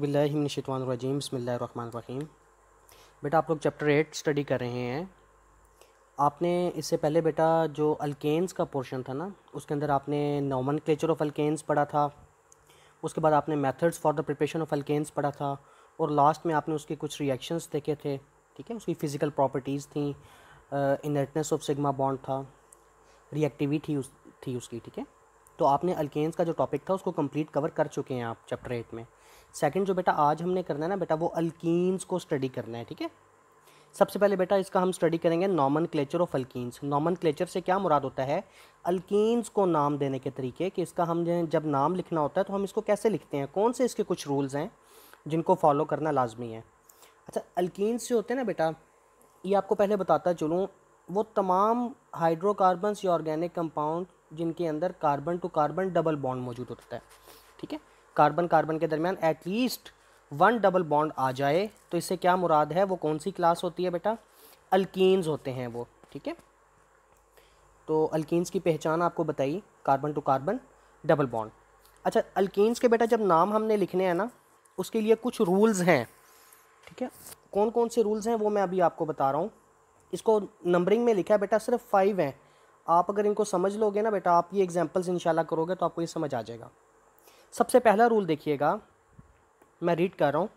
अज़ुबिल्लिमिनशतवानरजीम बसमीम बेटा आप लोग चैप्टर एट स्टडी कर रहे हैं आपने इससे पहले बेटा जो अल्केन्स का पोर्शन था ना उसके अंदर आपने नॉमन क्लेचर ऑफ अल्केन्स पढ़ा था उसके बाद आपने methods for the preparation of alkanes पढ़ा था और लास्ट में आपने उसके कुछ रिएक्शंस देखे थे ठीक है उसकी फ़िज़िकल प्रॉपर्टीज़ थी इनर्टनेस ऑफ सिग्मा बॉन्ड था रिएक्टिविटी उस, थी उसकी ठीक है तो आपने अल्केन्स का जो टॉपिक था उसको कंप्लीट कवर कर चुके हैं आप चैप्टर एट में सेकंड जो बेटा आज हमने करना है ना बेटा वो अल्कीन्स को स्टडी करना है ठीक है सबसे पहले बेटा इसका हम स्टडी करेंगे nomenclature of alkenes nomenclature से क्या मुराद होता है अल्कीन्स को नाम देने के तरीके कि इसका हम जब नाम लिखना होता है तो हम इसको कैसे लिखते हैं कौन से इसके कुछ रूल्स हैं जिनको फॉलो करना लाजमी है अच्छा अल्कीन्स जो होते हैं ना बेटा ये आपको पहले बताता चलूँ वो तमाम हाइड्रोकार्बन्स या ऑर्गेनिक कंपाउंड जिनके अंदर carbon to carbon double bond मौजूद होता है ठीक है कार्बन कार्बन के दरमियान एटलीस्ट वन डबल बॉन्ड आ जाए तो इससे क्या मुराद है वो कौन सी क्लास होती है बेटा अल्किन्स होते हैं वो ठीक है तो अल्किन्स की पहचान आपको बताई carbon to carbon double bond अच्छा अल्किन्स के बेटा जब नाम हमने लिखने हैं ना उसके लिए कुछ रूल्स हैं ठीक है कौन कौन से रूल्स हैं वो मैं अभी आपको बता रहा हूँ इसको नंबरिंग में लिखा है बेटा सिर्फ फाइव हैं आप अगर इनको समझ लोगे ना बेटा आप ये एग्जाम्पल्स इंशाल्लाह करोगे तो आपको ये समझ आ जाएगा सबसे पहला रूल देखिएगा मैं रीड कर रहा हूँ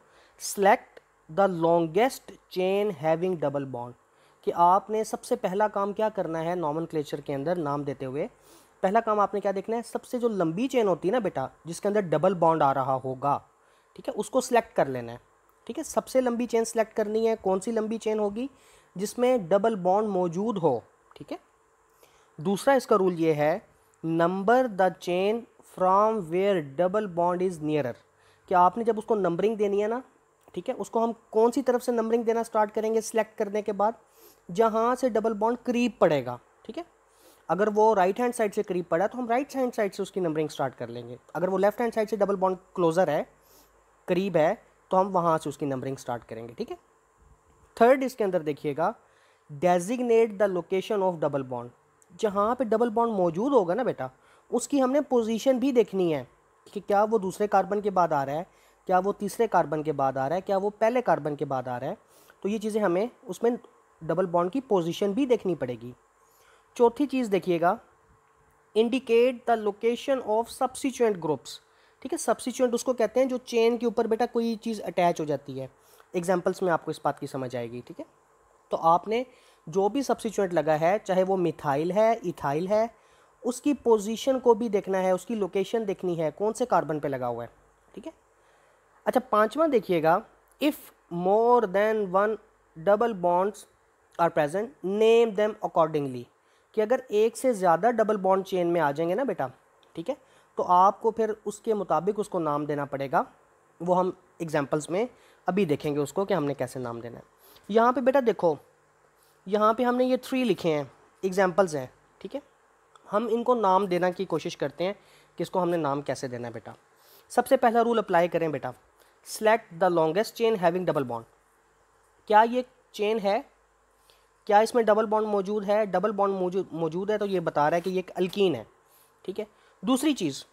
select the longest chain having double bond कि आपने सबसे पहला काम क्या करना है नॉमन के अंदर नाम देते हुए पहला काम आपने क्या देखना है सबसे जो लंबी चेन होती है ना बेटा जिसके अंदर डबल बॉन्ड आ रहा होगा ठीक है उसको सिलेक्ट कर लेना है ठीक है सबसे लंबी चेन सेलेक्ट करनी है कौन सी लंबी चेन होगी जिसमें डबल बॉन्ड मौजूद हो ठीक है दूसरा इसका रूल ये है number the chain from where double bond is nearer कि आपने जब उसको नंबरिंग देनी है ना ठीक है उसको हम कौन सी तरफ से नंबरिंग देना स्टार्ट करेंगे सिलेक्ट करने के बाद जहाँ से डबल बॉन्ड करीब पड़ेगा ठीक है अगर वो राइट हैंड साइड से करीब पड़ा तो हम राइट हैंड साइड से उसकी नंबरिंग स्टार्ट कर लेंगे अगर वो लेफ्ट हैंड साइड से डबल बॉन्ड क्लोजर है करीब है तो हम वहाँ से उसकी नंबरिंग स्टार्ट करेंगे ठीक है थर्ड इसके अंदर देखिएगा designate the location of double bond जहाँ पे डबल बॉन्ड मौजूद होगा ना बेटा उसकी हमने पोजीशन भी देखनी है कि क्या वो दूसरे कार्बन के बाद आ रहा है क्या वो तीसरे कार्बन के बाद आ रहा है क्या वो पहले कार्बन के बाद आ रहा है तो ये चीज़ें हमें उसमें डबल बॉन्ड की पोजीशन भी देखनी पड़ेगी चौथी चीज़ देखिएगा indicate the location of substituent groups ठीक है सब्सिचुएंट उसको कहते हैं जो चेन के ऊपर बेटा कोई चीज़ अटैच हो जाती है एग्जाम्पल्स में आपको इस बात की समझ आएगी ठीक है तो आपने जो भी सब्सिचुएंट लगा है चाहे वो मिथाइल है इथाइल है उसकी पोजीशन को भी देखना है उसकी लोकेशन देखनी है कौन से कार्बन पे लगा हुआ है ठीक है अच्छा पांचवा देखिएगा if more than one double bonds are present name them accordingly कि अगर एक से ज़्यादा डबल बॉन्ड चेन में आ जाएंगे ना बेटा ठीक है तो आपको फिर उसके मुताबिक उसको नाम देना पड़ेगा वो हम एग्जाम्पल्स में अभी देखेंगे उसको कि हमने कैसे नाम देना है यहाँ पे बेटा देखो यहाँ पे हमने ये थ्री लिखे हैं एग्जाम्पल्स हैं ठीक है हम इनको नाम देना की कोशिश करते हैं कि इसको हमने नाम कैसे देना है बेटा सबसे पहला रूल अप्लाई करें बेटा select the longest chain having double bond क्या ये चेन है क्या इसमें डबल बॉन्ड मौजूद है डबल बॉन्ड मौजूद मौजूद है तो ये बता रहा है कि ये एक अल्कीन है ठीक है दूसरी चीज़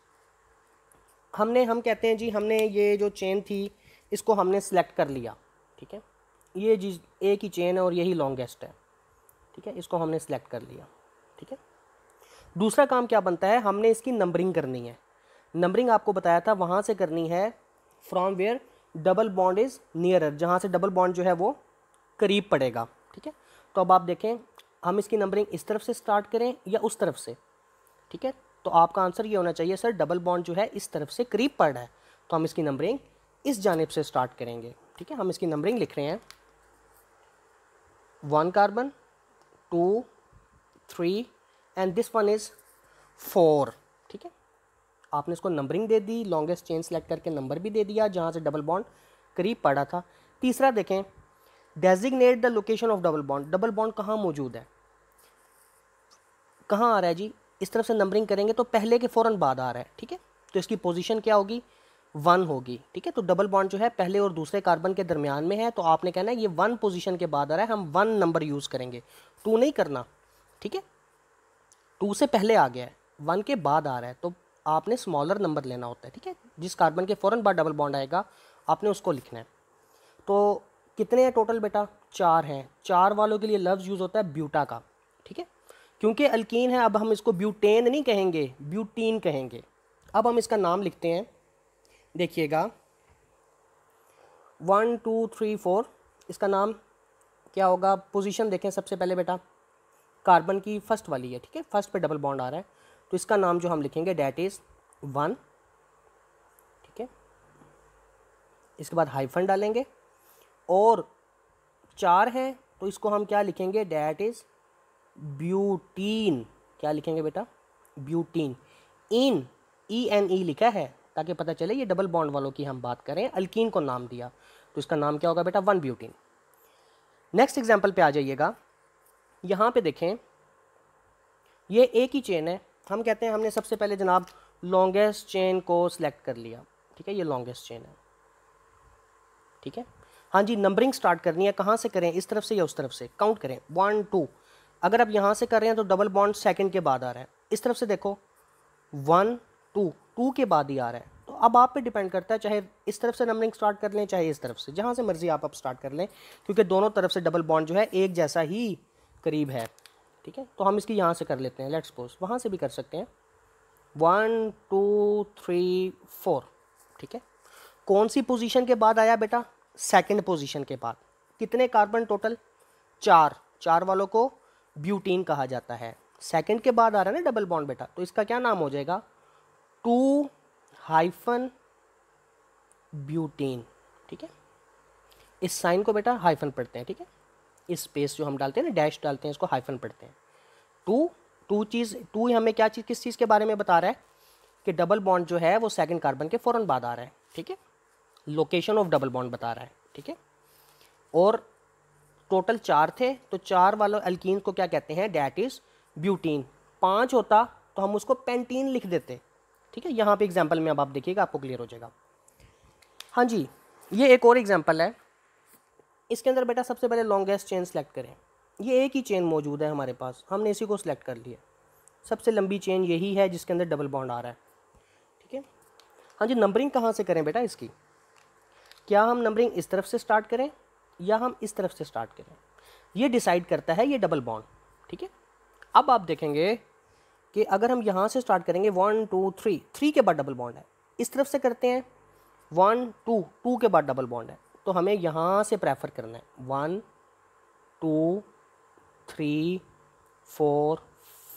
हमने हम कहते हैं जी हमने ये जो चेन थी इसको हमने सेलेक्ट कर लिया ठीक है ये जी एक ही चेन है और यही लॉन्गेस्ट है ठीक है इसको हमने सेलेक्ट कर लिया ठीक है दूसरा काम क्या बनता है हमने इसकी नंबरिंग करनी है नंबरिंग आपको बताया था वहाँ से करनी है from where double bond is nearer जहाँ से डबल बॉन्ड जो है वो करीब पड़ेगा ठीक है तो अब आप देखें हम इसकी नंबरिंग इस तरफ से स्टार्ट करें या उस तरफ से ठीक है तो आपका आंसर ये होना चाहिए सर डबल बॉन्ड जो है इस तरफ से करीब पड़ रहा है तो हम इसकी नंबरिंग इस जानब से स्टार्ट करेंगे ठीक है हम इसकी नंबरिंग लिख रहे हैं one carbon two three and this one is four ठीक है आपने इसको नंबरिंग दे दी लॉन्गेस्ट चेन सेलेक्ट करके नंबर भी दे दिया जहाँ से डबल बॉन्ड करीब पड़ा था तीसरा देखें designate the location of double bond double bond कहाँ मौजूद है कहाँ आ रहा है जी इस तरफ से नंबरिंग करेंगे तो पहले के फ़ौर बाद आ रहा है ठीक है तो इसकी पोजीशन क्या होगी वन होगी ठीक है तो डबल बॉन्ड जो है पहले और दूसरे कार्बन के दरमियान में है तो आपने कहना है ये वन पोजीशन के बाद आ रहा है हम वन नंबर यूज़ करेंगे टू नहीं करना ठीक है टू से पहले आ गया है वन के बाद आ रहा है तो आपने स्मॉलर नंबर लेना होता है ठीक है जिस कार्बन के फ़ौरन बाद डबल बॉन्ड आएगा आपने उसको लिखना है तो कितने हैं टोटल बेटा चार हैं चार वालों के लिए लफ्ज़ यूज़ होता है ब्यूटा का ठीक है क्योंकि अल्कीन है अब हम इसको ब्यूटेन नहीं कहेंगे ब्यूटीन कहेंगे अब हम इसका नाम लिखते हैं देखिएगा वन टू थ्री फोर इसका नाम क्या होगा पोजीशन देखें सबसे पहले बेटा कार्बन की फर्स्ट वाली है ठीक है फर्स्ट पे डबल बॉन्ड आ रहा है तो इसका नाम जो हम लिखेंगे डैट इज़ वन ठीक है इसके बाद हाइफन डालेंगे और चार है तो इसको हम क्या लिखेंगे डैट इज़ ब्यूटीन क्या लिखेंगे बेटा ब्यूटीन इन ई एन ई लिखा है ताकि पता चले ये डबल बॉन्ड वालों की हम बात करें अल्किन को नाम दिया तो इसका नाम क्या होगा बेटा वन ब्यूटीन नेक्स्ट एग्जाम्पल पे आ जाइएगा यहाँ पे देखें ये एक ही चेन है हम कहते हैं हमने सबसे पहले जनाब लॉन्गेस्ट चेन को सिलेक्ट कर लिया ठीक है ये लॉन्गेस्ट चेन है ठीक है हाँ जी नंबरिंग स्टार्ट करनी है कहाँ से करें इस तरफ से या उस तरफ से काउंट करें वन टू अगर आप यहाँ से कर रहे हैं तो डबल बॉन्ड सेकेंड के बाद आ रहा है इस तरफ से देखो वन टू टू के बाद ही आ रहा है तो अब आप पे डिपेंड करता है चाहे इस तरफ से नंबरिंग स्टार्ट कर लें चाहे इस तरफ से जहाँ से मर्ज़ी आप अब स्टार्ट कर लें क्योंकि दोनों तरफ से डबल बॉन्ड जो है एक जैसा ही करीब है ठीक है तो हम इसकी यहाँ से कर लेते हैं लेट्स पोज वहाँ से भी कर सकते हैं वन टू थ्री फोर ठीक है कौन सी पोजीशन के बाद आया बेटा सेकंड पोजीशन के बाद कितने कार्बन टोटल चार चार वालों को ब्यूटीन कहा जाता है सेकंड के बाद आ रहा है ना डबल बॉन्ड बेटा तो इसका क्या नाम हो जाएगा टू हाइफन ब्यूटीन ठीक है इस साइन को बेटा हाइफन पढ़ते हैं ठीक है स्पेस जो हम डालते हैं ना डैश डालते हैं इसको हाइफन पढ़ते हैं टू टू चीज़ टू हमें क्या चीज़ किस चीज़ के बारे में बता रहा है कि डबल बॉन्ड जो है वो सेकंड कार्बन के फ़ौरन बाद आ रहा है ठीक है लोकेशन ऑफ डबल बॉन्ड बता रहा है ठीक है और टोटल चार थे तो चार वालों एल्किन को क्या कहते हैं डैट इज़ ब्यूटीन पाँच होता तो हम उसको पेंटीन लिख देते ठीक है यहाँ पे एग्जाम्पल में अब आप देखिएगा आपको क्लियर हो जाएगा हाँ जी ये एक और एग्जाम्पल है इसके अंदर बेटा सबसे पहले लॉन्गेस्ट चेन सेलेक्ट करें ये एक ही चेन मौजूद है हमारे पास हमने इसी को सिलेक्ट कर लिया सबसे लंबी चेन यही है जिसके अंदर डबल बॉन्ड आ रहा है ठीक है हाँ जी नंबरिंग कहाँ से करें बेटा इसकी क्या हम नंबरिंग इस तरफ से स्टार्ट करें या हम इस तरफ से स्टार्ट करें ये डिसाइड करता है ये डबल बॉन्ड ठीक है अब आप देखेंगे कि अगर हम यहाँ से स्टार्ट करेंगे वन टू थ्री थ्री के बाद डबल बॉन्ड है इस तरफ से करते हैं वन टू टू के बाद डबल बॉन्ड है तो हमें यहाँ से प्रेफर करना है one two three four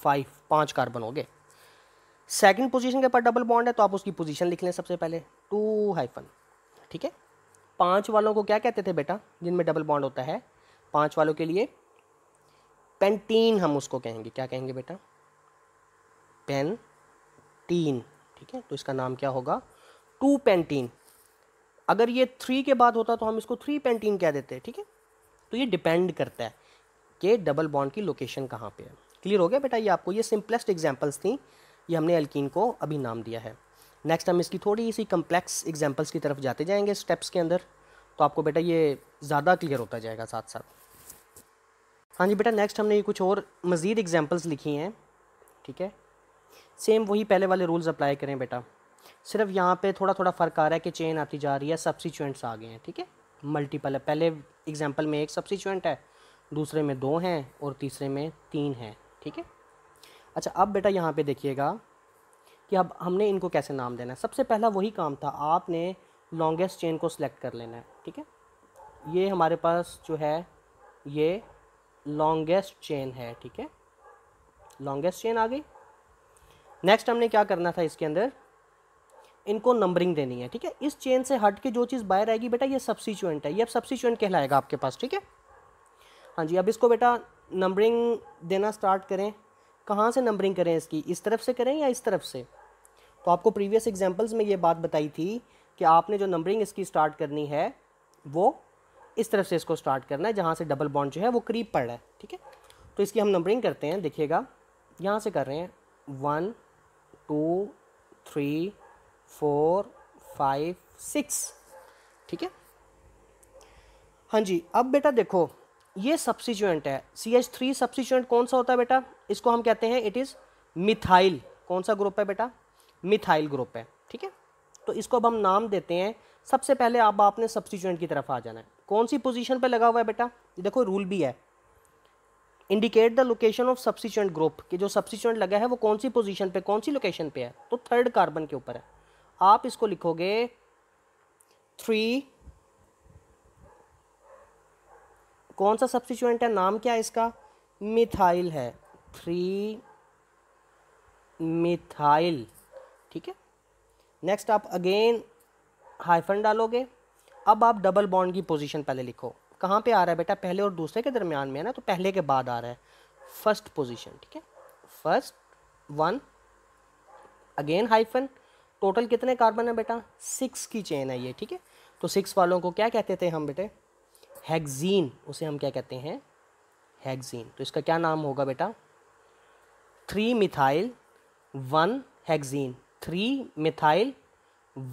five पाँच कार्बन हो गए सेकंड पोजीशन के पास डबल बॉन्ड है तो आप उसकी पोजीशन लिख लें सबसे पहले टू हाइफन ठीक है पांच वालों को क्या कहते थे बेटा जिनमें डबल बॉन्ड होता है पांच वालों के लिए पेंटीन हम उसको कहेंगे क्या कहेंगे बेटा पेन टीन ठीक है तो इसका नाम क्या होगा टू पेंटीन अगर ये थ्री के बाद होता तो हम इसको थ्री पेंटीन कह देते ठीक है तो ये डिपेंड करता है कि डबल बॉन्ड की लोकेशन कहाँ पे है क्लियर हो गया बेटा ये आपको ये सिंपलेस्ट एग्जाम्पल्स थी ये हमने एल्किन को अभी नाम दिया है नेक्स्ट हम इसकी थोड़ी सी कम्प्लेक्स एग्जाम्पल्स की तरफ जाते जाएंगे स्टेप्स के अंदर तो आपको बेटा ये ज़्यादा क्लियर होता जाएगा साथ साथ हाँ जी बेटा नेक्स्ट हमने ये कुछ और मज़ीद एग्जाम्पल्स लिखी हैं ठीक है सेम वही पहले वाले रूल्स अप्लाई करें बेटा सिर्फ यहाँ पे थोड़ा थोड़ा फ़र्क आ रहा है कि चेन आती जा रही है सब्सिचुएंट्स आ गए हैं ठीक है मल्टीपल है पहले एग्जाम्पल में एक सब्सिचुएंट है दूसरे में दो हैं और तीसरे में तीन हैं ठीक है अच्छा अब बेटा यहाँ पे देखिएगा कि अब हमने इनको कैसे नाम देना है सबसे पहला वही काम था आपने लॉन्गेस्ट चेन को सिलेक्ट कर लेना है ठीक है ये हमारे पास जो है ये लॉन्गेस्ट चेन है ठीक है लॉन्गेस्ट चेन आ गई नेक्स्ट हमने क्या करना था इसके अंदर इनको नंबरिंग देनी है ठीक है इस चेन से हट के जो चीज़ बाहर आएगी बेटा ये सब्सिचुएंट है ये अब सब्सिचुएंट कहलाएगा आपके पास ठीक है हाँ जी अब इसको बेटा नंबरिंग देना स्टार्ट करें कहाँ से नंबरिंग करें इसकी इस तरफ से करें या इस तरफ से तो आपको प्रीवियस एग्जाम्पल्स में ये बात बताई थी कि आपने जो नंबरिंग इसकी स्टार्ट करनी है वो इस तरफ से इसको स्टार्ट करना है जहाँ से डबल बॉन्ड जो है वो करीब पड़ रहा है ठीक है तो इसकी हम नंबरिंग करते हैं देखिएगा यहाँ से कर रहे हैं one two three four five six ठीक है हाँ जी अब बेटा देखो ये सब्सिचुएंट है सी एच थ्री सब्सिचुएंट कौन सा होता है बेटा इसको हम कहते हैं इट इज़ मिथाइल कौन सा ग्रुप है बेटा मिथाइल ग्रुप है ठीक है तो इसको अब हम नाम देते हैं सबसे पहले अब आप आपने सब्सिट्यूएंट की तरफ आ जाना है कौन सी पोजीशन पे लगा हुआ है बेटा देखो रूल भी है indicate the location of substituent group कि जो सब्सिचुएंट लगा है वो कौन सी पोजीशन पे कौन सी लोकेशन पे है तो थर्ड कार्बन के ऊपर है आप इसको लिखोगे थ्री कौन सा सब्सिट्यूएंट है नाम क्या है इसका मिथाइल है थ्री मिथाइल ठीक है नेक्स्ट आप अगेन हाइफन डालोगे अब आप डबल बॉन्ड की पोजीशन पहले लिखो कहाँ पे आ रहा है बेटा पहले और दूसरे के दरमियान में है ना तो पहले के बाद आ रहा है फर्स्ट पोजीशन ठीक है first one again hyphen total कितने कार्बन है बेटा सिक्स की चेन है ये ठीक है तो सिक्स वालों को क्या कहते थे हम बेटे हैगजीन उसे हम क्या कहते हैं हैगजीन तो इसका क्या नाम होगा बेटा three methyl one hexene three methyl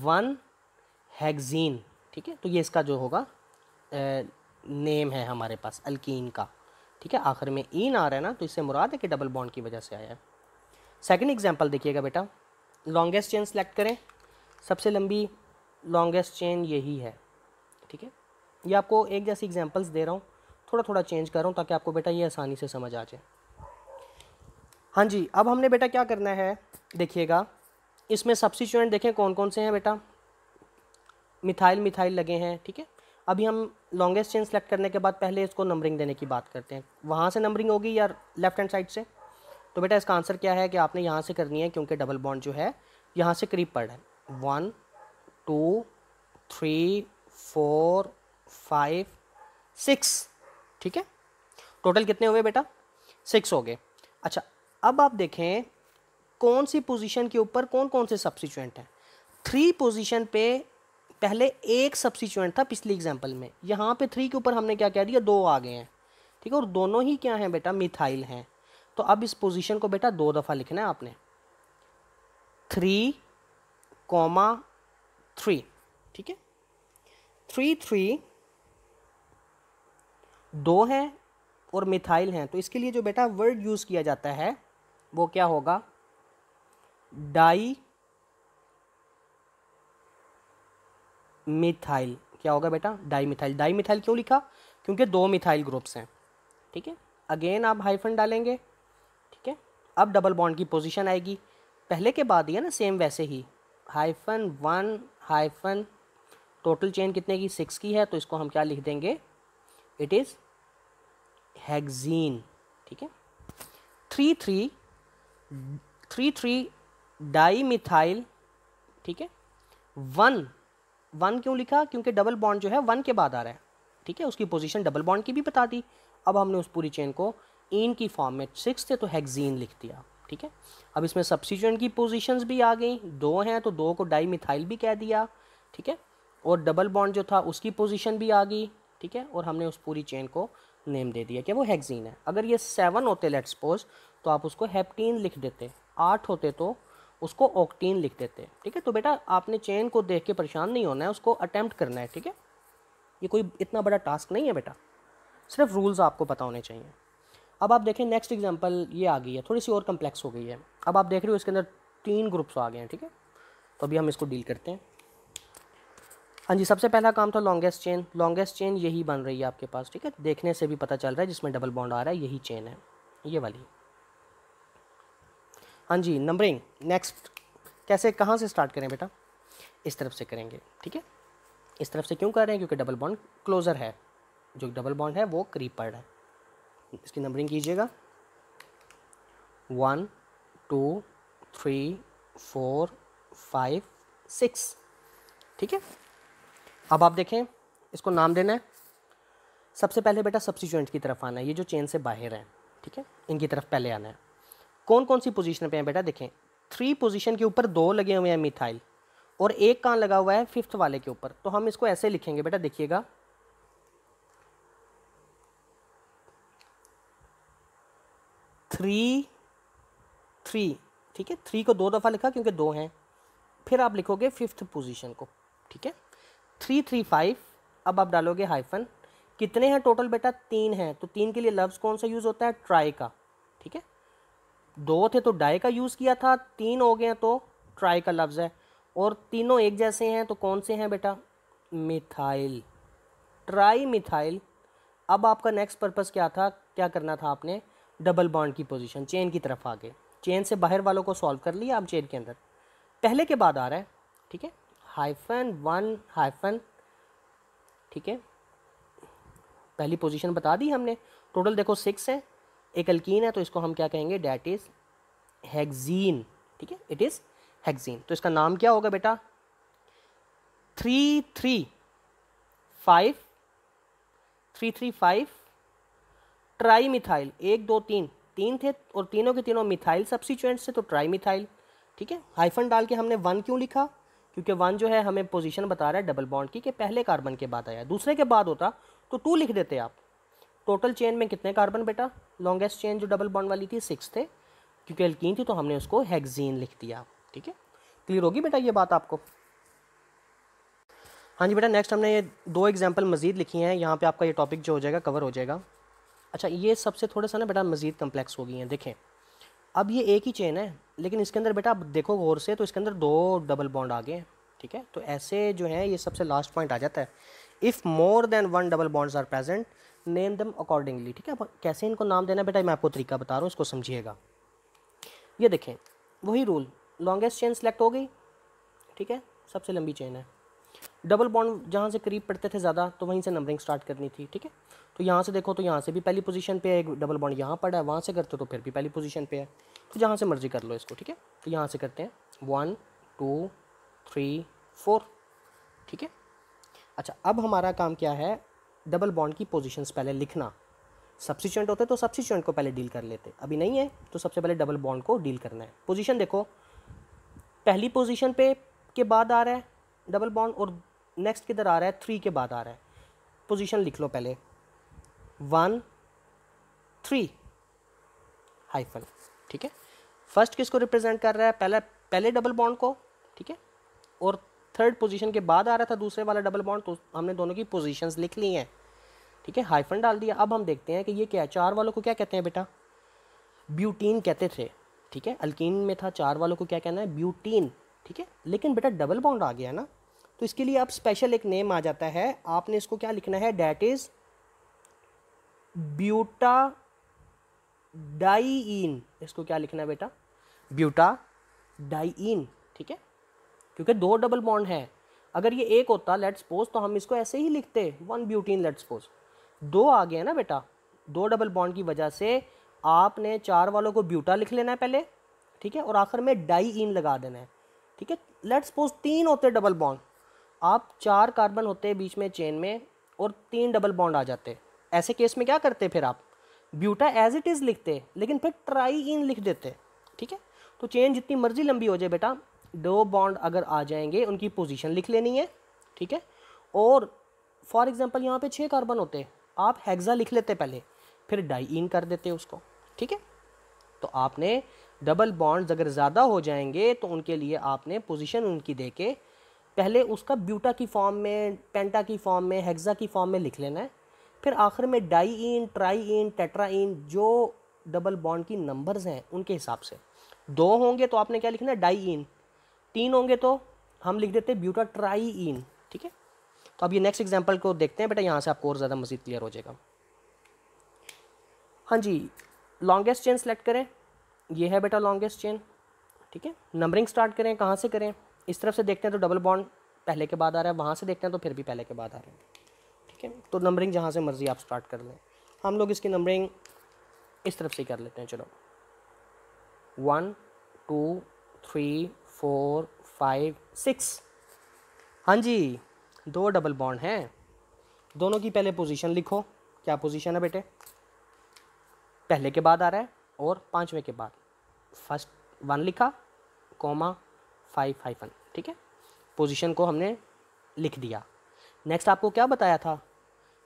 one hexene ठीक है तो ये इसका जो होगा ए, नेम है हमारे पास अल्कीन का ठीक है आखिर में इन आ रहा है ना तो इससे मुराद है कि डबल बॉन्ड की वजह से आया है सेकेंड एग्जाम्पल देखिएगा बेटा लॉन्गेस्ट चेन सेलेक्ट करें सबसे लंबी लॉन्गेस्ट चेन यही है ठीक है ये आपको एक जैसी एग्जांपल्स दे रहा हूँ थोड़ा थोड़ा चेंज कर रहा हूँ ताकि आपको बेटा ये आसानी से समझ आ जाए हाँ जी अब हमने बेटा क्या करना है देखिएगा इसमें सब्सिट्यूएंट देखें कौन कौन से हैं बेटा मिथाइल मिथाइल लगे हैं ठीक है अभी हम लॉन्गेस्ट चेन सेलेक्ट करने के बाद पहले इसको नंबरिंग देने की बात करते हैं वहाँ से नंबरिंग होगी या लेफ्ट हैंड साइड से तो बेटा इसका आंसर क्या है कि आपने यहाँ से करनी है क्योंकि डबल बॉन्ड जो है यहाँ से करीब पड़ रहा है one two three four five six ठीक है टोटल कितने हुए बेटा सिक्स हो गए अच्छा अब आप देखें कौन सी पोजीशन के ऊपर कौन कौन से सब्सिचुएंट हैं थ्री पोजीशन पे पहले एक सब्सिचुएंट था पिछली एग्जांपल में यहाँ पे थ्री के ऊपर हमने क्या कह दिया दो आ गए हैं ठीक है और दोनों ही क्या हैं बेटा मिथाइल हैं तो अब इस पोजीशन को बेटा दो दफ़ा लिखना है आपने थ्री कॉमा थ्री ठीक है थ्री थ्री दो हैं और मिथाइल हैं तो इसके लिए जो बेटा वर्ड यूज़ किया जाता है वो क्या होगा डाई मिथाइल क्या होगा बेटा डाई मिथाइल डाई मिथाइल क्यों लिखा क्योंकि दो मिथाइल ग्रुप्स हैं ठीक है अगेन आप हाइफन डालेंगे अब डबल बॉन्ड की पोजीशन आएगी पहले के बाद ही है ना सेम वैसे ही hyphen one hyphen total chain कितने की सिक्स की है तो इसको हम क्या लिख देंगे इट इज़ हैगजीन ठीक है three three three three di methyl ठीक है वन वन क्यों लिखा क्योंकि डबल बॉन्ड जो है वन के बाद आ रहा है ठीक है उसकी पोजीशन डबल बॉन्ड की भी बता दी अब हमने उस पूरी चेन को इन की फॉर्म में सिक्स थे तो हेक्जीन लिख दिया ठीक है अब इसमें सब्सिट्यूएंट की पोजीशंस भी आ गई दो हैं तो दो को डाई मिथाइल भी कह दिया ठीक है और डबल बॉन्ड जो था उसकी पोजीशन भी आ गई ठीक है और हमने उस पूरी चेन को नेम दे दिया कि वो हैगजीन है अगर ये सेवन होते लेट सपोज तो आप उसको हैप्टीन लिख देते आठ होते तो उसको ऑक्टीन लिख देते ठीक है तो बेटा आपने चेन को देख के परेशान नहीं होना है उसको अटैम्प्ट करना है ठीक है ये कोई इतना बड़ा टास्क नहीं है बेटा सिर्फ रूल्स आपको पता होने चाहिए अब आप देखें नेक्स्ट एग्जाम्पल ये आ गई है थोड़ी सी और कम्प्लेक्स हो गई है अब आप देख रहे हो इसके अंदर तीन ग्रुप्स आ गए हैं ठीक है तो अभी हम इसको डील करते हैं हाँ जी सबसे पहला काम था लॉन्गेस्ट चेन लॉन्गेस्ट चेन यही बन रही है आपके पास ठीक है देखने से भी पता चल रहा है जिसमें डबल बॉन्ड आ रहा है यही चेन है ये वाली हाँ जी नंबरिंग नेक्स्ट कैसे कहाँ से स्टार्ट करें बेटा इस तरफ से करेंगे ठीक है इस तरफ से क्यों कर रहे हैं क्योंकि डबल बॉन्ड क्लोज़र है जो डबल बॉन्ड है वो करीब पड़ रहा है इसकी नंबरिंग कीजिएगा one two three four five six ठीक है अब आप देखें इसको नाम देना है सबसे पहले बेटा सब्सिट्यूएंट की तरफ आना है ये जो चेन से बाहर है ठीक है इनकी तरफ पहले आना है कौन कौन सी पोजीशन पे हैं बेटा देखें थ्री पोजीशन के ऊपर दो लगे हुए हैं मिथाइल और एक कान लगा हुआ है फिफ्थ वाले के ऊपर तो हम इसको ऐसे लिखेंगे बेटा देखिएगा थ्री थ्री ठीक है थ्री को दो दफ़ा लिखा क्योंकि दो हैं फिर आप लिखोगे फिफ्थ पोजीशन को ठीक है थ्री थ्री फाइव अब आप डालोगे हाइफन कितने हैं टोटल बेटा तीन हैं तो तीन के लिए लफ्ज़ कौन सा यूज़ होता है ट्राई का ठीक है दो थे तो डाई का यूज़ किया था तीन हो गए तो ट्राई का लफ्ज़ है और तीनों एक जैसे हैं तो कौन से हैं बेटा मिथाइल ट्राई मिथाइल अब आपका नेक्स्ट पर्पज़ क्या था क्या करना था आपने डबल बॉन्ड की पोजीशन चेन की तरफ आ गए चेन से बाहर वालों को सॉल्व कर लिया आप चेन के अंदर पहले के बाद आ रहा है ठीक है हाइफन वन हाइफन ठीक है पहली पोजीशन बता दी हमने टोटल देखो सिक्स है एक अल्कीन है तो इसको हम क्या कहेंगे डैट इज़ हैगजीन ठीक है इट इज़ हैगजीन तो इसका नाम क्या होगा बेटा three three five three three five tri methyl एक दो तीन तीन थे और तीनों के तीनों मिथाइल सब्सिचुएंट्स थे तो ट्राई मिथाइल ठीक है हाइफन डाल के हमने वन क्यों लिखा क्योंकि वन जो है हमें पोजीशन बता रहा है डबल बॉन्ड की कि पहले कार्बन के बाद आया दूसरे के बाद होता तो टू लिख देते आप टोटल चेन में कितने कार्बन बेटा लॉन्गेस्ट चेन जो डबल बॉन्ड वाली थी सिक्स थे क्योंकि एल्कीन थी तो हमने उसको हैगजीन लिख दिया ठीक है क्लियर होगी बेटा ये बात आपको हाँ जी बेटा नेक्स्ट हमने ये दो एग्जाम्पल मज़ीद लिखी हैं यहाँ पे आपका ये टॉपिक जो हो जाएगा कवर हो जाएगा अच्छा ये सबसे थोड़ा सा ना बेटा मज़ीद कम्प्लेक्स हो गई हैं देखें अब ये एक ही चेन है लेकिन इसके अंदर बेटा आप देखो गौर से तो इसके अंदर दो डबल बॉन्ड आ गए हैं ठीक है तो ऐसे जो है ये सबसे लास्ट पॉइंट आ जाता है if more than one double bonds are present name them accordingly ठीक है कैसे इनको नाम देना बेटा मैं आपको तरीका बता रहा हूँ इसको समझिएगा ये देखें वही रूल लॉन्गेस्ट चेन सेलेक्ट हो गई ठीक है सबसे लंबी चेन है डबल बॉन्ड जहाँ से करीब पड़ते थे ज़्यादा तो वहीं से नंबरिंग स्टार्ट करनी थी ठीक है तो यहाँ से देखो तो यहाँ से भी पहली पोजीशन पे है एक डबल बॉन्ड यहाँ पड़ा है वहाँ से करते हो तो फिर भी पहली पोजीशन पे है तो जहाँ से मर्जी कर लो इसको ठीक है तो यहाँ से करते हैं वन टू थ्री फोर ठीक है अच्छा अब हमारा काम क्या है डबल बॉन्ड की पोजिशन पहले लिखना सब्सिचुएंट होते तो सब्सिचुएंट को पहले डील कर लेते अभी नहीं है तो सबसे पहले डबल बॉन्ड को डील करना है पोजिशन देखो पहली पोजिशन पे के बाद आ रहा है डबल बॉन्ड और नेक्स्ट किधर आ रहा है थ्री के बाद आ रहा है पोजीशन लिख लो पहले वन थ्री हाइफन ठीक है फर्स्ट किसको रिप्रेजेंट कर रहा है पहले पहले डबल बॉन्ड को ठीक है और थर्ड पोजीशन के बाद आ रहा था दूसरे वाला डबल बॉन्ड तो हमने दोनों की पोजीशंस लिख ली हैं ठीक है हाइफन डाल दिया अब हम देखते हैं कि ये क्या है चार वालों को क्या कहते हैं बेटा ब्यूटीन कहते थे ठीक है अल्किन में था चार वालों को क्या कहना है ब्यूटीन ठीक है लेकिन बेटा डबल बॉन्ड आ गया ना तो इसके लिए आप स्पेशल एक नेम आ जाता है आपने इसको क्या लिखना है डैट इज़ ब्यूटा डाइन इसको क्या लिखना है बेटा ब्यूटा डाइन ठीक है क्योंकि दो डबल बॉन्ड है अगर ये एक होता लेट सपोज तो हम इसको ऐसे ही लिखते वन ब्यूटीन लेट सपोज दो आ गया ना बेटा दो डबल बॉन्ड की वजह से आपने चार वालों को ब्यूटा लिख लेना है पहले ठीक है और आखिर में डाई इन लगा देना है ठीक है लेट सपोज तीन होते डबल बॉन्ड आप चार कार्बन होते बीच में चेन में और तीन डबल बॉन्ड आ जाते ऐसे केस में क्या करते फिर आप ब्यूटा एज इट इज़ लिखते लेकिन फिर ट्राई इन लिख देते ठीक है तो चेन जितनी मर्जी लंबी हो जाए बेटा दो बॉन्ड अगर आ जाएंगे उनकी पोजीशन लिख लेनी है ठीक है और फॉर एग्जांपल यहाँ पे छः कार्बन होते आप हेक्सा लिख लेते पहले फिर डाई इन कर देते उसको ठीक है तो आपने डबल बॉन्ड्स अगर ज़्यादा हो जाएंगे तो उनके लिए आपने पोजीशन उनकी दे के पहले उसका ब्यूटा की फॉर्म में पेंटा की फॉर्म में हेक्सा की फॉर्म में लिख लेना है फिर आखिर में diene triene tetraene जो डबल बॉन्ड की नंबर्स हैं उनके हिसाब से दो होंगे तो आपने क्या लिखना है डाई इन तीन होंगे तो हम लिख देते हैं ब्यूटा ट्राई इन ठीक है तो अब ये नेक्स्ट एग्जाम्पल को देखते हैं बेटा यहाँ से आपको और ज़्यादा मजीद क्लियर हो जाएगा हाँ जी लॉन्गेस्ट चेन सेलेक्ट करें ये है बेटा लॉन्गेस्ट चेन ठीक है नंबरिंग स्टार्ट करें कहाँ से करें इस तरफ से देखते हैं तो डबल बॉन्ड पहले के बाद आ रहा है वहाँ से देखते हैं तो फिर भी पहले के बाद आ रहा है ठीक है तो नंबरिंग जहाँ से मर्ज़ी आप स्टार्ट कर लें हम लोग इसकी नंबरिंग इस तरफ से कर लेते हैं चलो one two three four five six हाँ जी दो डबल बॉन्ड हैं दोनों की पहले पोजीशन लिखो क्या पोजीशन है बेटे पहले के बाद आ रहा है और पाँचवें के बाद फर्स्ट वन लिखा कॉमा फाइव फाइव वन ठीक है पोजीशन को हमने लिख दिया नेक्स्ट आपको क्या बताया था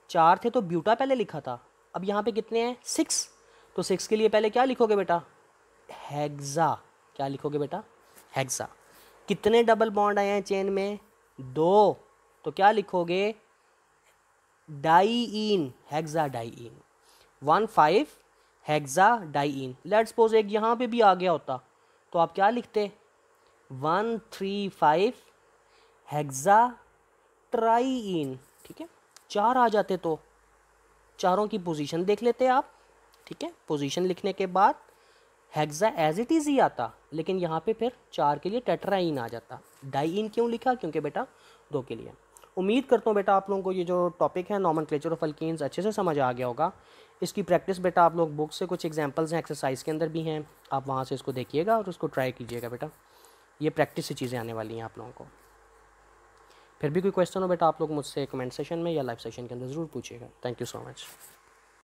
चार थे तो ब्यूटा पहले लिखा था अब यहाँ पे कितने हैं सिक्स तो सिक्स के लिए पहले क्या लिखोगे बेटा हैग्ज़ा क्या लिखोगे बेटा हैग्ज़ा कितने डबल बॉन्ड आए हैं चेन में दो तो क्या लिखोगे diene hexene one five hexene let's suppose एक यहाँ पे भी आ गया होता तो आप क्या लिखते one three five hexatriene ठीक है चार आ जाते तो चारों की पोजीशन देख लेते आप ठीक है पोजीशन लिखने के बाद हेक्सा एज इट इज़ ही आता लेकिन यहाँ पे फिर चार के लिए टेट्राइन आ जाता डाइन क्यों लिखा क्योंकि बेटा दो के लिए उम्मीद करता हूँ बेटा आप लोगों को ये जो टॉपिक है नॉमन क्लेचर ऑफ अल्किन्स अच्छे से समझ आ गया होगा इसकी प्रैक्टिस बेटा आप लोग बुक से कुछ एग्जांपल्स हैं एक्सरसाइज के अंदर भी हैं आप वहाँ से इसको देखिएगा और उसको ट्राई कीजिएगा बेटा ये प्रैक्टिस से चीज़ें आने वाली हैं आप लोगों को फिर भी कोई क्वेश्चन हो बेटा आप लोग मुझसे कमेंट सेशन में या लाइव सेशन के अंदर ज़रूर पूछिएगा थैंक यू सो मच